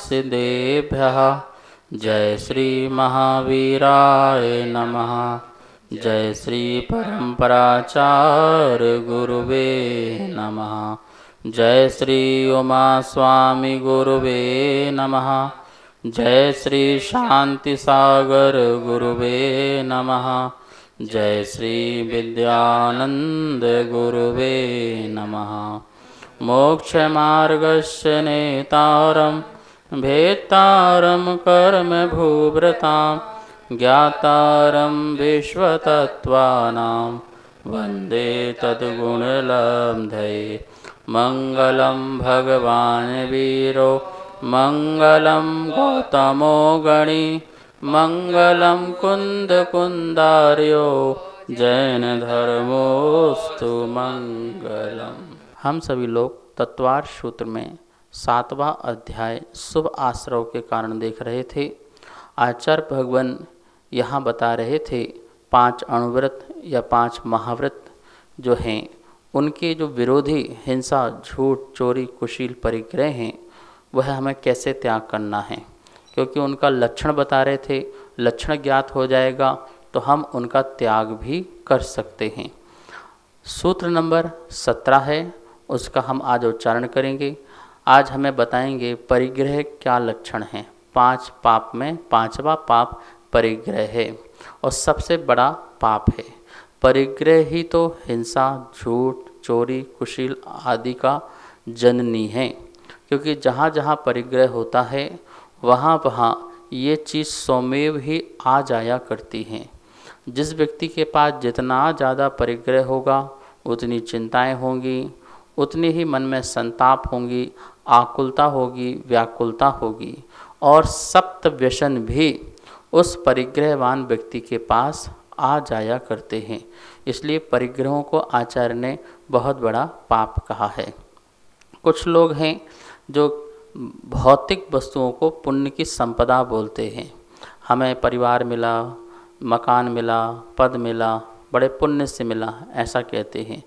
सिद्धेभ्य जय श्री महावीराय नमः जय श्री गुरुवे नमः जय श्री गुरुवे नमः जय श्री गुरुवे नमः जय श्री विद्यानंद गुरुवे नमः मार्गस्य नेतारम् भेत्तारं कर्मभूव्रतां ज्ञातारं विश्वतत्त्वानां वन्दे तद्गुणलब्धये मङ्गलं भगवान् वीरो मङ्गलं गौतमो गणि मङ्गलं जैन धर्मोस्तु मङ्गलम् हम सभी लोग तत्वार सूत्र में सातवां अध्याय शुभ आश्रव के कारण देख रहे थे आचार्य भगवान यहाँ बता रहे थे पांच अणुव्रत या पांच महाव्रत जो हैं उनके जो विरोधी हिंसा झूठ चोरी कुशील परिग्रह हैं वह हमें कैसे त्याग करना है क्योंकि उनका लक्षण बता रहे थे लक्षण ज्ञात हो जाएगा तो हम उनका त्याग भी कर सकते हैं सूत्र नंबर सत्रह है उसका हम आज उच्चारण करेंगे आज हमें बताएंगे परिग्रह क्या लक्षण हैं पांच पाप में पांचवा पाप परिग्रह है और सबसे बड़ा पाप है परिग्रह ही तो हिंसा झूठ चोरी कुशील आदि का जननी है क्योंकि जहाँ जहाँ परिग्रह होता है वहाँ वहाँ ये चीज़ सौमेव ही आ जाया करती हैं जिस व्यक्ति के पास जितना ज़्यादा परिग्रह होगा उतनी चिंताएं होंगी उतनी ही मन में संताप होंगी आकुलता होगी व्याकुलता होगी और सप्त व्यसन भी उस परिग्रहवान व्यक्ति के पास आ जाया करते हैं इसलिए परिग्रहों को आचार्य ने बहुत बड़ा पाप कहा है कुछ लोग हैं जो भौतिक वस्तुओं को पुण्य की संपदा बोलते हैं हमें परिवार मिला मकान मिला पद मिला बड़े पुण्य से मिला ऐसा कहते हैं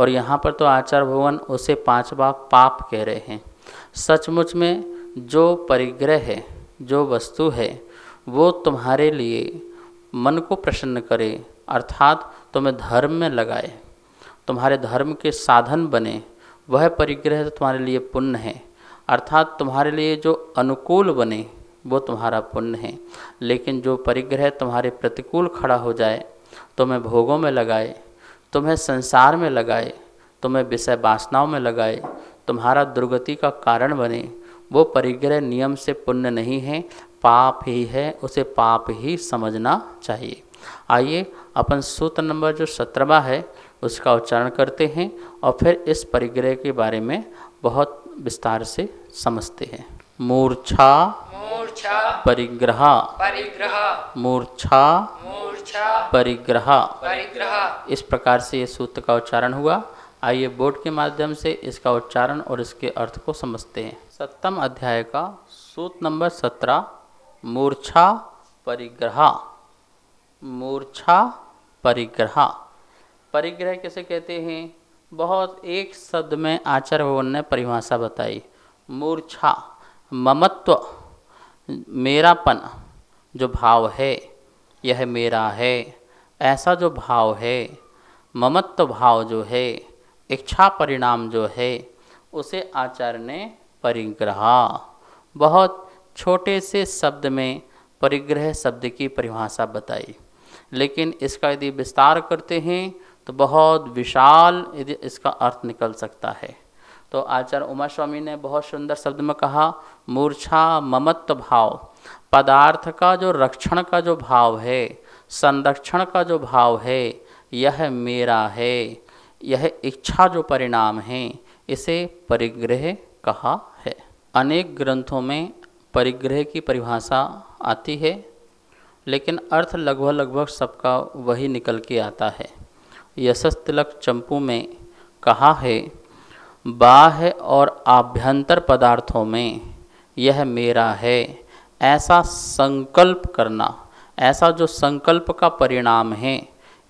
और यहाँ पर तो आचार्य भगवान उसे पांचवा पाप कह रहे हैं सचमुच में जो परिग्रह है जो वस्तु है वो तुम्हारे लिए मन को प्रसन्न करे अर्थात तुम्हें धर्म में लगाए तुम्हारे धर्म के साधन बने वह परिग्रह तो तुम्हारे लिए पुण्य है अर्थात तुम्हारे लिए जो अनुकूल बने वो तुम्हारा पुण्य है लेकिन जो परिग्रह तुम्हारे प्रतिकूल खड़ा हो जाए तुम्हें भोगों में लगाए तुम्हें संसार में लगाए तुम्हें विषय वासनाओं में लगाए तुम्हारा दुर्गति का कारण बने वो परिग्रह नियम से पुण्य नहीं है पाप ही है उसे पाप ही समझना चाहिए आइए अपन सूत्र नंबर जो सत्रवा है उसका उच्चारण करते हैं और फिर इस परिग्रह के बारे में बहुत विस्तार से समझते हैं मूर्छा मूर्छा परिग्रह परिग्रह मूर्छा मूर्छा परिग्रह परिग्रह इस प्रकार से ये सूत्र का उच्चारण हुआ आइए बोर्ड के माध्यम से इसका उच्चारण और इसके अर्थ को समझते हैं सप्तम अध्याय का सूत्र नंबर सत्रह मूर्छा परिग्रह मूर्छा परिग्रह परिग्रह किसे कहते हैं बहुत एक शब्द में आचार्य भवन ने परिभाषा बताई मूर्छा ममत्व मेरापन जो भाव है यह मेरा है ऐसा जो भाव है ममत्व भाव जो है इच्छा परिणाम जो है उसे आचार्य ने परिग्रह बहुत छोटे से शब्द में परिग्रह शब्द की परिभाषा बताई लेकिन इसका यदि विस्तार करते हैं तो बहुत विशाल यदि इसका अर्थ निकल सकता है तो आचार्य उमा स्वामी ने बहुत सुंदर शब्द में कहा मूर्छा ममत्व भाव पदार्थ का जो रक्षण का जो भाव है संरक्षण का जो भाव है यह मेरा है यह इच्छा जो परिणाम है इसे परिग्रह कहा है अनेक ग्रंथों में परिग्रह की परिभाषा आती है लेकिन अर्थ लगभग लगभग सबका वही निकल के आता है यशस तिलक चंपू में कहा है बाह्य और आभ्यंतर पदार्थों में यह मेरा है ऐसा संकल्प करना ऐसा जो संकल्प का परिणाम है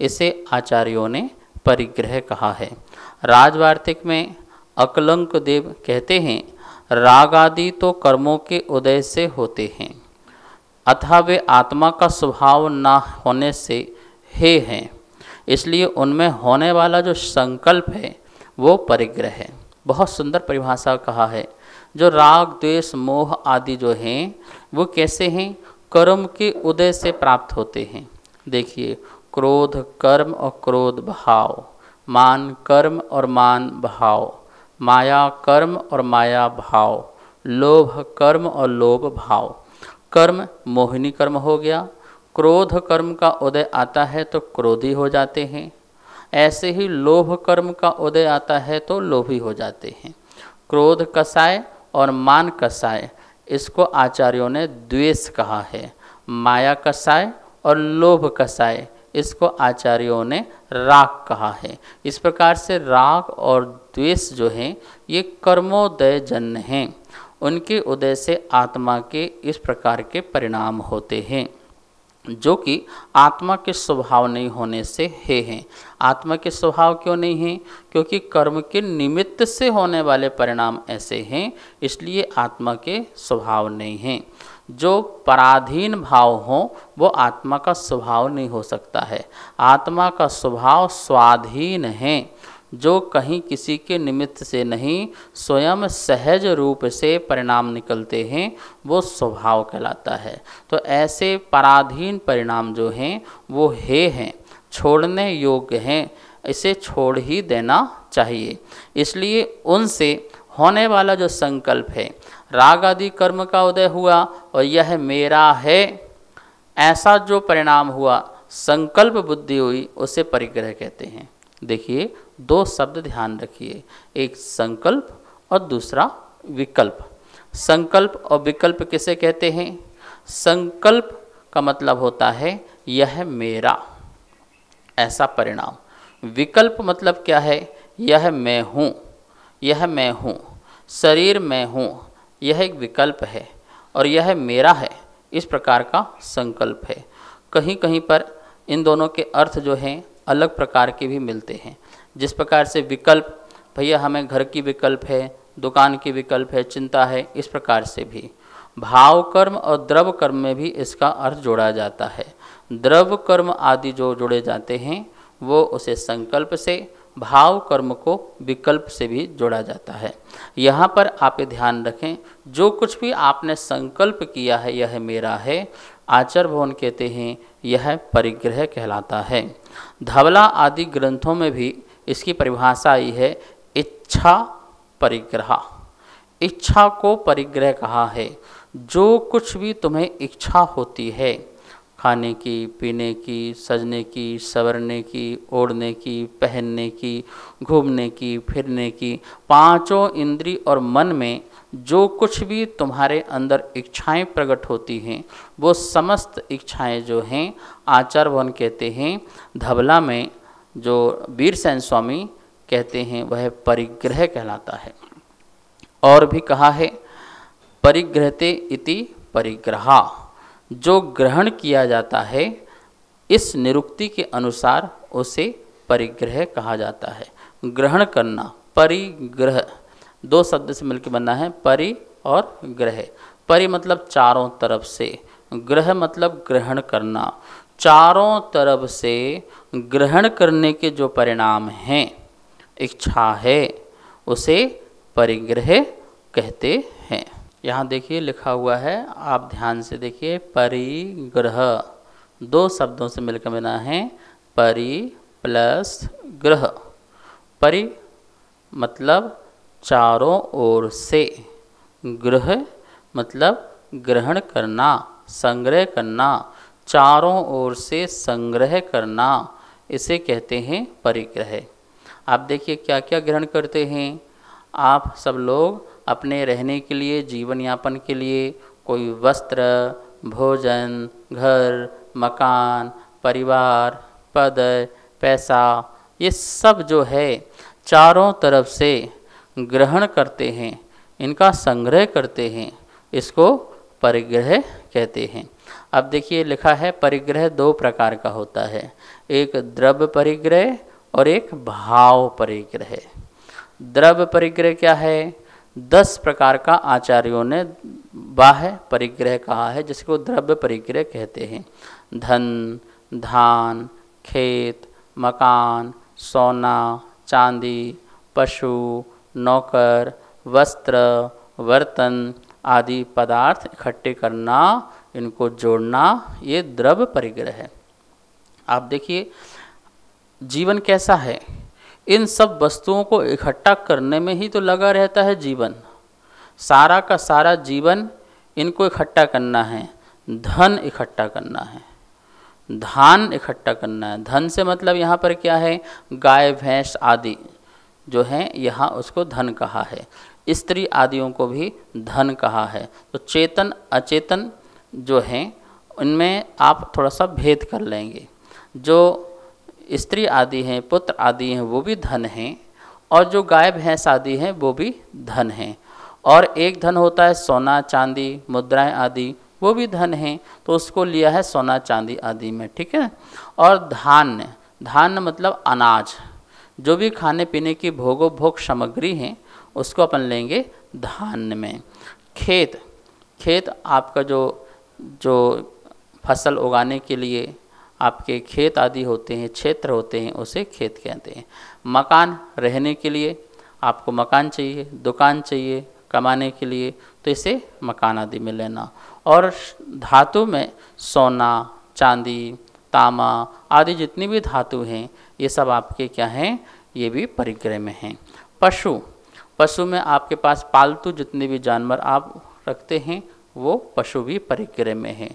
इसे आचार्यों ने परिग्रह कहा है राजवार्तिक में अकलंक देव कहते हैं राग आदि तो कर्मों के उदय से होते हैं अथा वे आत्मा का स्वभाव ना होने से हे हैं इसलिए उनमें होने वाला जो संकल्प है वो परिग्रह है बहुत सुंदर परिभाषा कहा है जो राग द्वेष मोह आदि जो हैं वो कैसे हैं कर्म के उदय से प्राप्त होते हैं देखिए क्रोध कर्म और क्रोध भाव मान कर्म और मान भाव माया कर्म और माया भाव लोभ कर्म और लोभ भाव कर्म मोहिनी कर्म हो गया क्रोध कर्म का उदय आता है तो क्रोधी हो जाते हैं ऐसे ही लोभ कर्म का उदय आता है तो लोभी हो जाते हैं क्रोध कसाय और मान कसाय इसको आचार्यों ने द्वेष कहा है माया कसाय और लोभ कसाय इसको आचार्यों ने राग कहा है इस प्रकार से राग और द्वेष जो है ये कर्मोदय जन्य हैं उनके उदय से आत्मा के इस प्रकार के परिणाम होते हैं जो कि आत्मा के स्वभाव नहीं होने से है हैं आत्मा के स्वभाव क्यों नहीं है क्योंकि कर्म के निमित्त से होने वाले परिणाम ऐसे हैं इसलिए आत्मा के स्वभाव नहीं हैं जो पराधीन भाव हो वो आत्मा का स्वभाव नहीं हो सकता है आत्मा का स्वभाव स्वाधीन है जो कहीं किसी के निमित्त से नहीं स्वयं सहज रूप से परिणाम निकलते हैं वो स्वभाव कहलाता है तो ऐसे पराधीन परिणाम जो हैं वो हे हैं छोड़ने योग्य हैं इसे छोड़ ही देना चाहिए इसलिए उनसे होने वाला जो संकल्प है राग आदि कर्म का उदय हुआ और यह मेरा है ऐसा जो परिणाम हुआ संकल्प बुद्धि हुई उसे परिग्रह कहते हैं देखिए दो शब्द ध्यान रखिए एक संकल्प और दूसरा विकल्प संकल्प और विकल्प किसे कहते हैं संकल्प का मतलब होता है यह मेरा ऐसा परिणाम विकल्प मतलब क्या है यह मैं हूँ यह मैं हूँ शरीर मैं हूँ यह एक विकल्प है और यह मेरा है इस प्रकार का संकल्प है कहीं कहीं पर इन दोनों के अर्थ जो हैं अलग प्रकार के भी मिलते हैं जिस प्रकार से विकल्प भैया हमें घर की विकल्प है दुकान की विकल्प है चिंता है इस प्रकार से भी भाव कर्म और द्रव कर्म में भी इसका अर्थ जोड़ा जाता है द्रव कर्म आदि जो जुड़े जाते हैं वो उसे संकल्प से भाव कर्म को विकल्प से भी जोड़ा जाता है यहाँ पर आप ध्यान रखें जो कुछ भी आपने संकल्प किया है यह मेरा है आचर भवन कहते हैं यह परिग्रह कहलाता है धवला आदि ग्रंथों में भी इसकी परिभाषा आई है इच्छा परिग्रह इच्छा को परिग्रह कहा है जो कुछ भी तुम्हें इच्छा होती है खाने की पीने की सजने की सवरने की ओढ़ने की पहनने की घूमने की फिरने की पांचों इंद्री और मन में जो कुछ भी तुम्हारे अंदर इच्छाएं प्रकट होती हैं वो समस्त इच्छाएं जो हैं आचार भवन कहते हैं धबला में जो वीर सैन स्वामी कहते हैं वह परिग्रह कहलाता है और भी कहा है परिग्रहते इति परिग्रहा जो ग्रहण किया जाता है इस निरुक्ति के अनुसार उसे परिग्रह कहा जाता है ग्रहण करना परिग्रह दो शब्द से मिलकर बनना है परि और ग्रह परि मतलब चारों तरफ से ग्रह मतलब ग्रहण करना चारों तरफ से ग्रहण करने के जो परिणाम हैं इच्छा है उसे परिग्रह कहते हैं यहाँ देखिए लिखा हुआ है आप ध्यान से देखिए परिग्रह दो शब्दों से मिलकर बना है परि प्लस ग्रह परि मतलब चारों ओर से ग्रह मतलब ग्रहण करना संग्रह करना चारों ओर से संग्रह करना इसे कहते हैं परिग्रह आप देखिए क्या क्या ग्रहण करते हैं आप सब लोग अपने रहने के लिए जीवन यापन के लिए कोई वस्त्र भोजन घर मकान परिवार पद पैसा ये सब जो है चारों तरफ से ग्रहण करते हैं इनका संग्रह करते हैं इसको परिग्रह कहते हैं अब देखिए लिखा है परिग्रह दो प्रकार का होता है एक द्रव्य परिग्रह और एक भाव परिग्रह द्रव्य परिग्रह क्या है दस प्रकार का आचार्यों ने बाह्य परिग्रह कहा है जिसको द्रव्य परिग्रह कहते हैं धन धान खेत मकान सोना चांदी पशु नौकर वस्त्र बर्तन आदि पदार्थ इकट्ठे करना इनको जोड़ना ये द्रव्य परिग्रह है आप देखिए जीवन कैसा है इन सब वस्तुओं को इकट्ठा करने में ही तो लगा रहता है जीवन सारा का सारा जीवन इनको इकट्ठा करना है धन इकट्ठा करना है धान इकट्ठा करना है धन से मतलब यहाँ पर क्या है गाय भैंस आदि जो है यहाँ उसको धन कहा है स्त्री आदियों को भी धन कहा है तो चेतन अचेतन जो हैं उनमें आप थोड़ा सा भेद कर लेंगे जो स्त्री आदि हैं पुत्र आदि हैं वो भी धन हैं और जो गाय भैंस आदि हैं वो भी धन हैं और एक धन होता है सोना चांदी मुद्राएं आदि वो भी धन हैं तो उसको लिया है सोना चांदी आदि में ठीक है और धान्य धान मतलब अनाज जो भी खाने पीने की भोगो भोग सामग्री हैं उसको अपन लेंगे धान्य में खेत खेत आपका जो जो फसल उगाने के लिए आपके खेत आदि होते हैं क्षेत्र होते हैं उसे खेत कहते हैं मकान रहने के लिए आपको मकान चाहिए दुकान चाहिए कमाने के लिए तो इसे मकान आदि में लेना और धातु में सोना चांदी तामा आदि जितनी भी धातु हैं ये सब आपके क्या हैं ये भी परिग्रह में हैं पशु पशु में आपके पास पालतू जितने भी जानवर आप रखते हैं वो पशु भी परिग्रह में हैं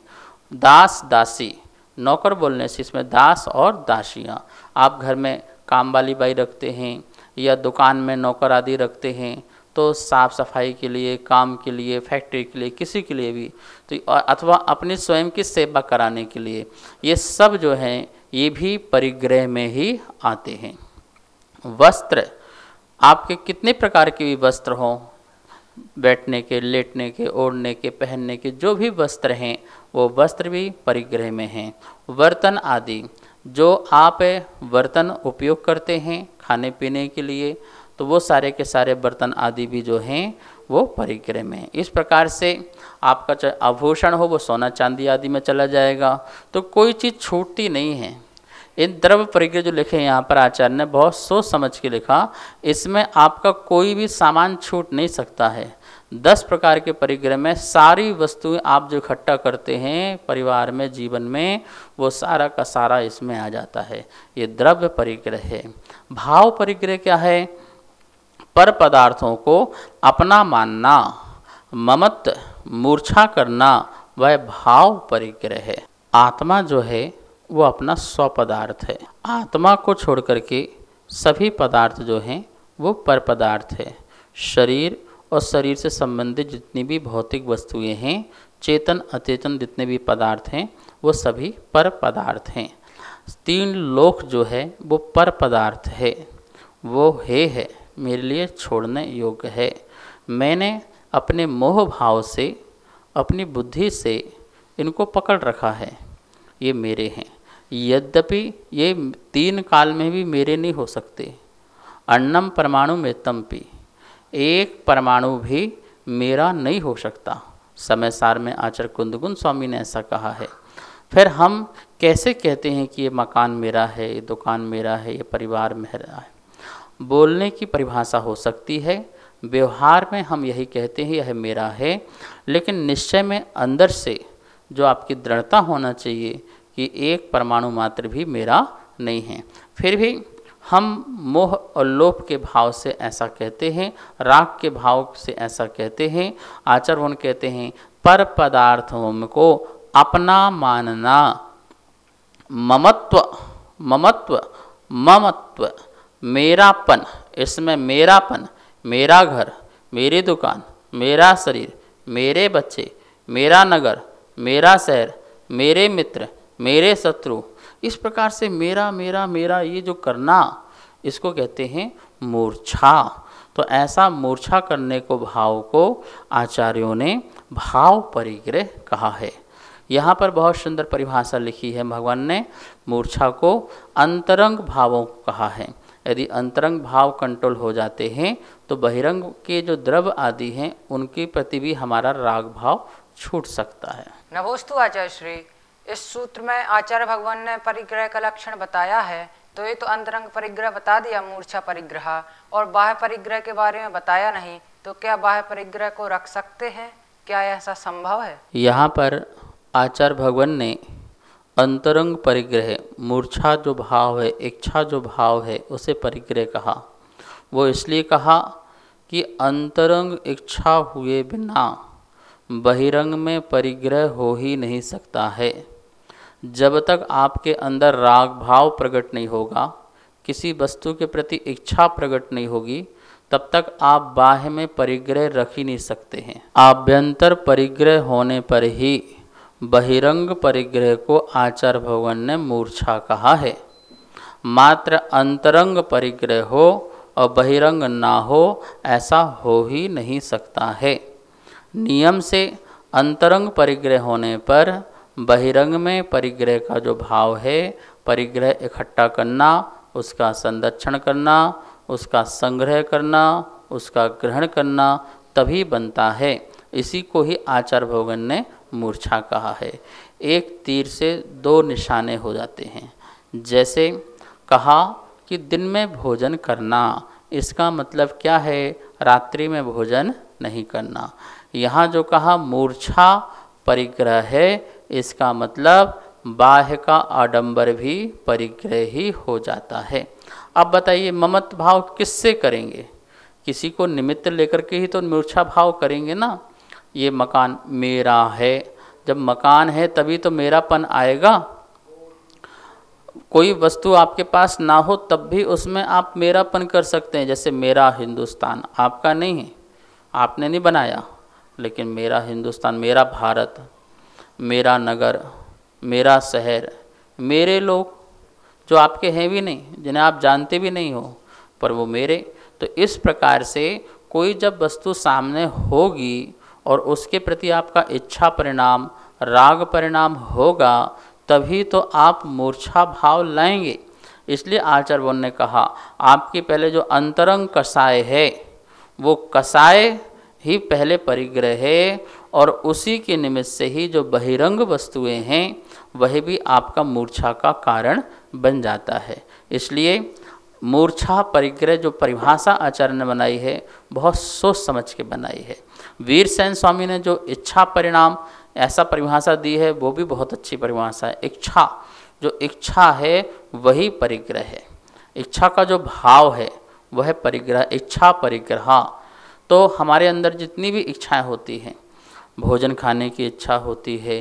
दास दासी नौकर बोलने से इसमें दास और दासियाँ आप घर में काम वाली बाई रखते हैं या दुकान में नौकर आदि रखते हैं तो साफ सफाई के लिए काम के लिए फैक्ट्री के लिए किसी के लिए भी तो अथवा अपनी स्वयं की सेवा कराने के लिए ये सब जो हैं ये भी परिग्रह में ही आते हैं वस्त्र आपके कितने प्रकार के भी वस्त्र हों बैठने के लेटने के ओढ़ने के पहनने के जो भी वस्त्र हैं वो वस्त्र भी परिग्रह में हैं बर्तन आदि जो आप बर्तन उपयोग करते हैं खाने पीने के लिए तो वो सारे के सारे बर्तन आदि भी जो हैं वो परिग्रह में इस प्रकार से आपका आभूषण हो वो सोना चांदी आदि में चला जाएगा तो कोई चीज़ छूटती नहीं है इन द्रव्य परिग्रह जो लिखे यहाँ पर आचार्य ने बहुत सोच समझ के लिखा इसमें आपका कोई भी सामान छूट नहीं सकता है दस प्रकार के परिग्रह में सारी वस्तुएं आप जो इकट्ठा करते हैं परिवार में जीवन में वो सारा का सारा इसमें आ जाता है ये द्रव्य परिग्रह है भाव परिग्रह क्या है पर पदार्थों को अपना मानना ममत मूर्छा करना वह भाव परिग्रह है आत्मा जो है वो अपना स्वपदार्थ है आत्मा को छोड़ करके सभी पदार्थ जो हैं वो पर पदार्थ है शरीर और शरीर से संबंधित जितनी भी भौतिक वस्तुएं हैं चेतन अचेतन जितने भी पदार्थ हैं वो सभी पर पदार्थ हैं तीन लोक जो है वो पर पदार्थ है वो हे है मेरे लिए छोड़ने योग्य है मैंने अपने मोह भाव से अपनी बुद्धि से इनको पकड़ रखा है ये मेरे हैं यद्यपि ये तीन काल में भी मेरे नहीं हो सकते अन्नम परमाणु में तम्पी एक परमाणु भी मेरा नहीं हो सकता समय सार में आचार्य कुंदगुन स्वामी ने ऐसा कहा है फिर हम कैसे कहते हैं कि ये मकान मेरा है ये दुकान मेरा है ये परिवार मेरा है बोलने की परिभाषा हो सकती है व्यवहार में हम यही कहते हैं यह मेरा है लेकिन निश्चय में अंदर से जो आपकी दृढ़ता होना चाहिए कि एक परमाणु मात्र भी मेरा नहीं है फिर भी हम मोह और लोभ के भाव से ऐसा कहते हैं राग के भाव से ऐसा कहते हैं आचरण कहते हैं पर पदार्थों को अपना मानना ममत्व ममत्व ममत्व मेरापन इसमें मेरापन मेरा घर मेरी दुकान मेरा शरीर मेरे बच्चे मेरा नगर मेरा शहर मेरे मित्र मेरे शत्रु इस प्रकार से मेरा मेरा मेरा ये जो करना इसको कहते हैं मूर्छा तो ऐसा मूर्छा करने को भाव को आचार्यों ने भाव परिग्रह कहा है यहाँ पर बहुत सुंदर परिभाषा लिखी है भगवान ने मूर्छा को अंतरंग भावों को कहा है यदि अंतरंग भाव कंट्रोल हो जाते हैं तो बहिरंग के जो द्रव आदि हैं उनके प्रति भी हमारा राग भाव छूट सकता है नमोस्तु आचार्य श्री इस सूत्र में आचार्य भगवान ने परिग्रह का लक्षण बताया है तो ये तो अंतरंग परिग्रह बता दिया मूर्छा परिग्रह और बाह्य परिग्रह के बारे में बताया नहीं तो क्या बाह्य परिग्रह को रख सकते हैं क्या ऐसा संभव है यहाँ पर आचार्य भगवान ने अंतरंग परिग्रह मूर्छा जो भाव है इच्छा जो भाव है उसे परिग्रह कहा वो इसलिए कहा कि अंतरंग इच्छा हुए बिना बहिरंग में परिग्रह हो ही नहीं सकता है जब तक आपके अंदर राग भाव प्रकट नहीं होगा किसी वस्तु के प्रति इच्छा प्रकट नहीं होगी तब तक आप बाह्य में परिग्रह रख ही नहीं सकते हैं आभ्यंतर परिग्रह होने पर ही बहिरंग परिग्रह को आचार्य भगवान ने मूर्छा कहा है मात्र अंतरंग परिग्रह हो और बहिरंग ना हो ऐसा हो ही नहीं सकता है नियम से अंतरंग परिग्रह होने पर बहिरंग में परिग्रह का जो भाव है परिग्रह इकट्ठा करना उसका संरक्षण करना उसका संग्रह करना उसका ग्रहण करना तभी बनता है इसी को ही आचार्य भोगन ने मूर्छा कहा है एक तीर से दो निशाने हो जाते हैं जैसे कहा कि दिन में भोजन करना इसका मतलब क्या है रात्रि में भोजन नहीं करना यहाँ जो कहा मूर्छा परिग्रह है इसका मतलब बाह्य का आडंबर भी परिग्रह ही हो जाता है अब बताइए ममत भाव किससे करेंगे किसी को निमित्त लेकर के ही तो मूर्छा भाव करेंगे ना ये मकान मेरा है जब मकान है तभी तो मेरापन आएगा कोई वस्तु आपके पास ना हो तब भी उसमें आप मेरापन कर सकते हैं जैसे मेरा हिंदुस्तान आपका नहीं है आपने नहीं बनाया लेकिन मेरा हिंदुस्तान मेरा भारत मेरा नगर मेरा शहर मेरे लोग जो आपके हैं भी नहीं जिन्हें आप जानते भी नहीं हो पर वो मेरे तो इस प्रकार से कोई जब वस्तु सामने होगी और उसके प्रति आपका इच्छा परिणाम राग परिणाम होगा तभी तो आप मूर्छा भाव लाएंगे इसलिए आचार्य ने कहा आपकी पहले जो अंतरंग कसाय है वो कसाय ही पहले परिग्रह है और उसी के निमित्त से ही जो बहिरंग वस्तुएं हैं वह भी आपका मूर्छा का कारण बन जाता है इसलिए मूर्छा परिग्रह जो परिभाषा आचार्य ने बनाई है बहुत सोच समझ के बनाई है वीर सैन स्वामी ने जो इच्छा परिणाम ऐसा परिभाषा दी है वो भी बहुत अच्छी परिभाषा है इच्छा जो इच्छा है वही परिग्रह है इच्छा का जो भाव है वह परिग्रह इच्छा परिग्रह तो हमारे अंदर जितनी भी इच्छाएं होती हैं भोजन खाने की इच्छा होती है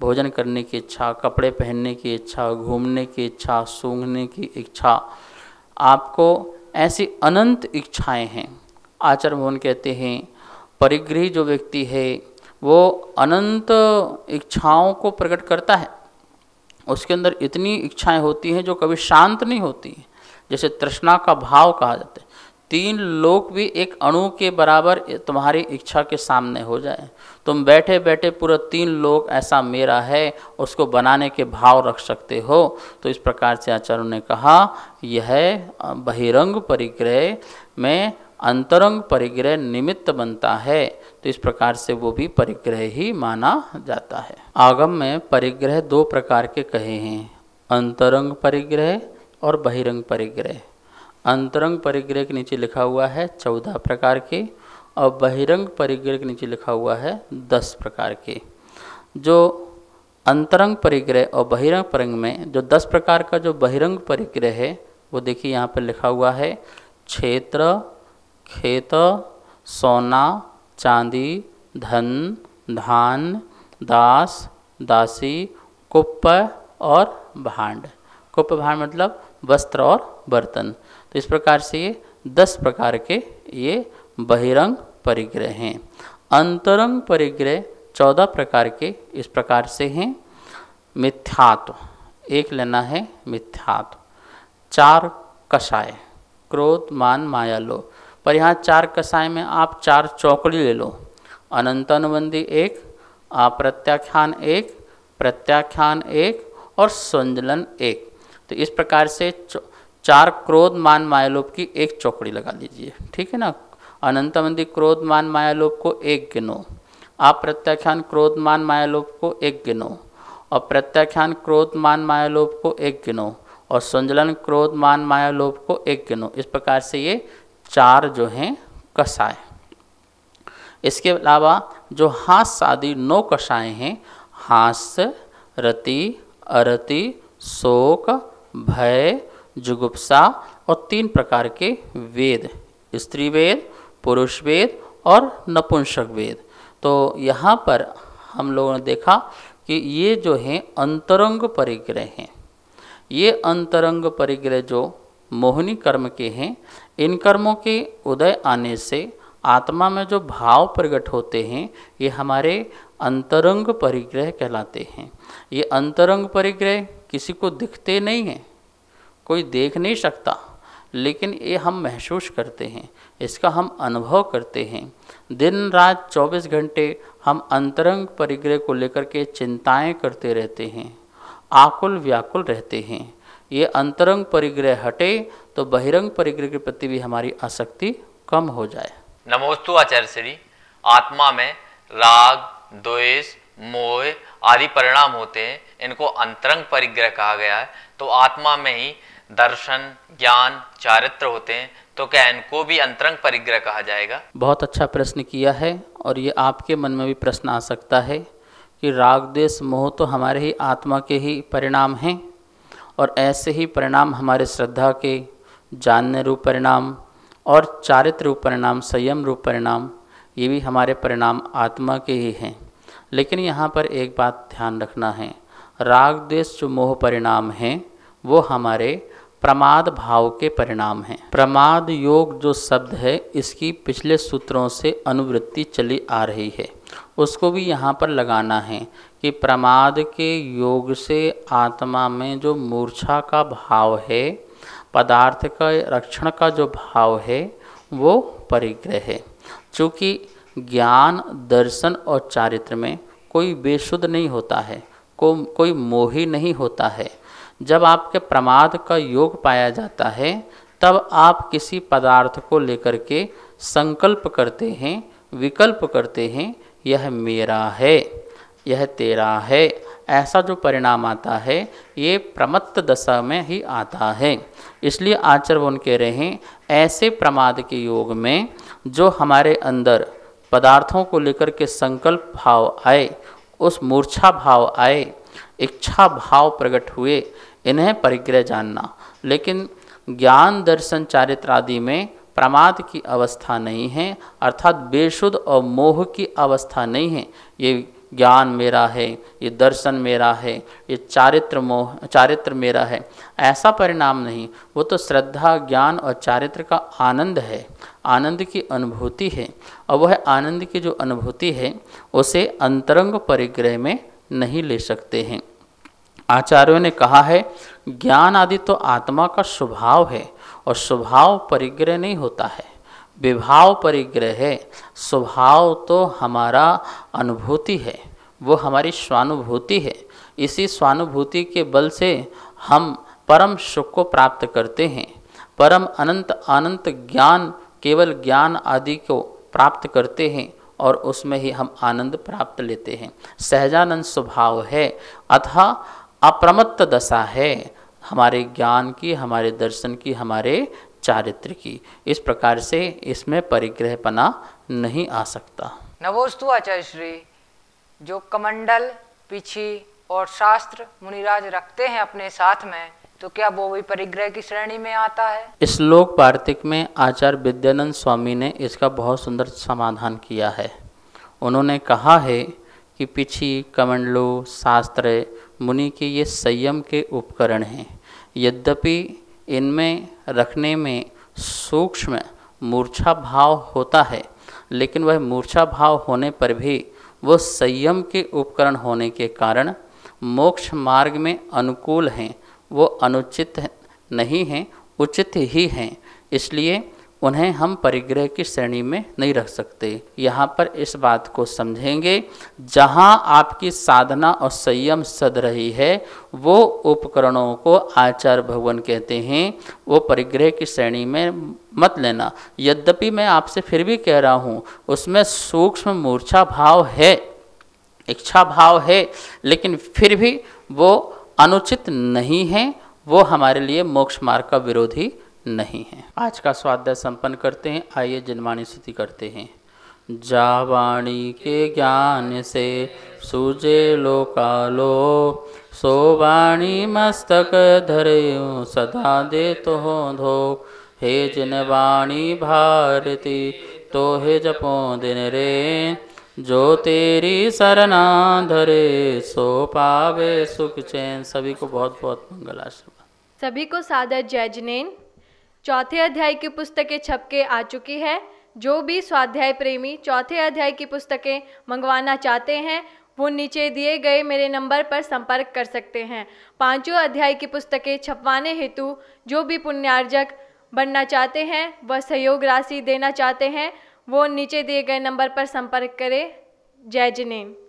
भोजन करने की इच्छा कपड़े पहनने की इच्छा घूमने की इच्छा सूंघने की इच्छा आपको ऐसी अनंत इच्छाएं हैं आचर मोहन कहते हैं परिगृही जो व्यक्ति है वो अनंत इच्छाओं को प्रकट करता है उसके अंदर इतनी इच्छाएं होती हैं जो कभी शांत नहीं होती जैसे तृष्णा का भाव कहा जाता है तीन लोक भी एक अणु के बराबर तुम्हारी इच्छा के सामने हो जाए तुम बैठे बैठे पूरा तीन लोक ऐसा मेरा है उसको बनाने के भाव रख सकते हो तो इस प्रकार से आचार्य ने कहा यह बहिरंग परिग्रह में अंतरंग परिग्रह निमित्त बनता है तो इस प्रकार से वो भी परिग्रह ही माना जाता है आगम में परिग्रह दो प्रकार के कहे हैं अंतरंग परिग्रह और बहिरंग परिग्रह अंतरंग परिग्रह के नीचे लिखा हुआ है चौदह प्रकार के और बहिरंग परिग्रह के नीचे लिखा हुआ है दस प्रकार के जो अंतरंग परिग्रह और बहिरंग परिग्रह में जो दस प्रकार का जो बहिरंग परिग्रह है वो देखिए यहाँ पर लिखा हुआ है क्षेत्र खेत सोना चांदी धन धान दास दासी कुप और भांड कुप भांड मतलब वस्त्र और बर्तन तो इस प्रकार से ये दस प्रकार के ये बहिरंग परिग्रह हैं अंतरंग परिग्रह चौदह प्रकार के इस प्रकार से हैं मिथ्यात्व एक लेना है मिथ्यात्व चार कषाय क्रोध मान माया लो पर यहाँ चार कषाय में आप चार चौकड़ी ले लो अनंत अनुबंधी एक अप्रत्याख्यान एक प्रत्याख्यान एक और संजलन एक तो इस प्रकार से चौ चार क्रोध मान मायालोप की एक चौकड़ी लगा लीजिए ठीक है ना अनंत मंदी क्रोध मान मायालोप को एक गिनो आप प्रत्याख्यान क्रोध मान मायालोप को एक गिनो और प्रत्याख्यान क्रोध मान मायालोप को एक गिनो और संजलन क्रोध मान मायालोप को एक गिनो इस प्रकार से ये चार जो हैं कषाय इसके अलावा जो हास आदि नौ कषाय हैं हास रति अरति शोक भय जुगुप्सा और तीन प्रकार के वेद स्त्री वेद पुरुष वेद और नपुंसक वेद तो यहाँ पर हम लोगों ने देखा कि ये जो हैं अंतरंग परिग्रह हैं ये अंतरंग परिग्रह जो मोहिनी कर्म के हैं इन कर्मों के उदय आने से आत्मा में जो भाव प्रकट होते हैं ये हमारे अंतरंग परिग्रह कहलाते हैं ये अंतरंग परिग्रह किसी को दिखते नहीं हैं कोई देख नहीं सकता लेकिन ये हम महसूस करते हैं इसका हम अनुभव करते हैं दिन रात 24 घंटे हम अंतरंग परिग्रह को लेकर के चिंताएं करते रहते हैं आकुल व्याकुल रहते हैं ये अंतरंग परिग्रह हटे तो बहिरंग परिग्रह के प्रति भी हमारी आसक्ति कम हो जाए नमोस्तु आचार्य श्री आत्मा में राग द्वेष मोह आदि परिणाम होते हैं इनको अंतरंग परिग्रह कहा गया है तो आत्मा में ही दर्शन ज्ञान चारित्र होते हैं तो क्या इनको भी अंतरंग परिग्रह कहा जाएगा बहुत अच्छा प्रश्न किया है और ये आपके मन में भी प्रश्न आ सकता है कि राग देश मोह तो हमारे ही आत्मा के ही परिणाम हैं और ऐसे ही परिणाम हमारे श्रद्धा के जानने रूप परिणाम और चारित्र रूप परिणाम संयम रूप परिणाम ये भी हमारे परिणाम आत्मा के ही हैं लेकिन यहाँ पर एक बात ध्यान रखना है राग देश जो मोह परिणाम हैं वो हमारे प्रमाद भाव के परिणाम हैं प्रमाद योग जो शब्द है इसकी पिछले सूत्रों से अनुवृत्ति चली आ रही है उसको भी यहाँ पर लगाना है कि प्रमाद के योग से आत्मा में जो मूर्छा का भाव है पदार्थ का रक्षण का जो भाव है वो परिग्रह है चूँकि ज्ञान दर्शन और चारित्र में कोई बेशुद्ध नहीं होता है को, कोई मोही नहीं होता है जब आपके प्रमाद का योग पाया जाता है तब आप किसी पदार्थ को लेकर के संकल्प करते हैं विकल्प करते हैं यह मेरा है यह तेरा है ऐसा जो परिणाम आता है ये प्रमत्त दशा में ही आता है इसलिए आचार्य उनके रहे हैं ऐसे प्रमाद के योग में जो हमारे अंदर पदार्थों को लेकर के संकल्प भाव आए उस मूर्छा भाव आए इच्छा भाव प्रकट हुए इन्हें परिग्रह जानना लेकिन ज्ञान दर्शन चारित्र आदि में प्रमाद की अवस्था नहीं है अर्थात बेशुद्ध और मोह की अवस्था नहीं है ये ज्ञान मेरा है ये दर्शन मेरा है ये चारित्र मोह चारित्र मेरा है ऐसा परिणाम नहीं वो तो श्रद्धा ज्ञान और चारित्र का आनंद है आनंद की अनुभूति है और वह आनंद की जो अनुभूति है उसे अंतरंग परिग्रह में नहीं ले सकते हैं आचार्यों ने कहा है ज्ञान आदि तो आत्मा का स्वभाव है और स्वभाव परिग्रह नहीं होता है विभाव परिग्रह है स्वभाव तो हमारा अनुभूति है वो हमारी स्वानुभूति है इसी स्वानुभूति के बल से हम परम सुख को प्राप्त करते हैं परम अनंत अनंत ज्ञान केवल ज्ञान आदि को प्राप्त करते हैं और उसमें ही हम आनंद प्राप्त लेते हैं सहजानंद स्वभाव है अतः अप्रमत्त दशा है हमारे ज्ञान की हमारे दर्शन की हमारे चारित्र की इस प्रकार से इसमें परिग्रहपना नहीं आ सकता नवोस्तु आचार्य श्री जो कमंडल पीछे और शास्त्र मुनिराज रखते हैं अपने साथ में तो क्या वो भी परिग्रह की श्रेणी में आता है इस लोक पार्थिक में आचार्य विद्यानंद स्वामी ने इसका बहुत सुंदर समाधान किया है उन्होंने कहा है कि पिछी कमंडलो शास्त्र मुनि के ये संयम के उपकरण हैं यद्यपि इनमें रखने में सूक्ष्म मूर्छा भाव होता है लेकिन वह मूर्छा भाव होने पर भी वो संयम के उपकरण होने के कारण मोक्ष मार्ग में अनुकूल हैं वो अनुचित नहीं हैं उचित ही हैं इसलिए उन्हें हम परिग्रह की श्रेणी में नहीं रख सकते यहाँ पर इस बात को समझेंगे जहाँ आपकी साधना और संयम सद रही है वो उपकरणों को आचार भगवान कहते हैं वो परिग्रह की श्रेणी में मत लेना यद्यपि मैं आपसे फिर भी कह रहा हूँ उसमें सूक्ष्म मूर्छा भाव है इच्छा भाव है लेकिन फिर भी वो अनुचित नहीं है वो हमारे लिए मोक्ष मार्ग का विरोधी नहीं है आज का स्वाध्याय संपन्न करते हैं आइए जनवाणी स्तुति करते हैं जावाणी के ज्ञान से सूजे लोकालो सो वाणी मस्तक धरे सदा दे तो हो धो हे जिन वाणी भारती तो हे जपो दिन रे जो तेरी सरना धरे सो पावे सुख चैन सभी को बहुत बहुत मंगल आशीर्वाद सभी को सादर जय जिनेन चौथे अध्याय की पुस्तकें छपके आ चुकी है जो भी स्वाध्याय प्रेमी चौथे अध्याय की पुस्तकें मंगवाना चाहते हैं वो नीचे दिए गए मेरे नंबर पर संपर्क कर सकते हैं पांचों अध्याय की पुस्तकें छपवाने हेतु जो भी पुण्यार्जक बनना चाहते हैं वह सहयोग राशि देना चाहते हैं वो नीचे दिए गए नंबर पर संपर्क करें जय जिनेम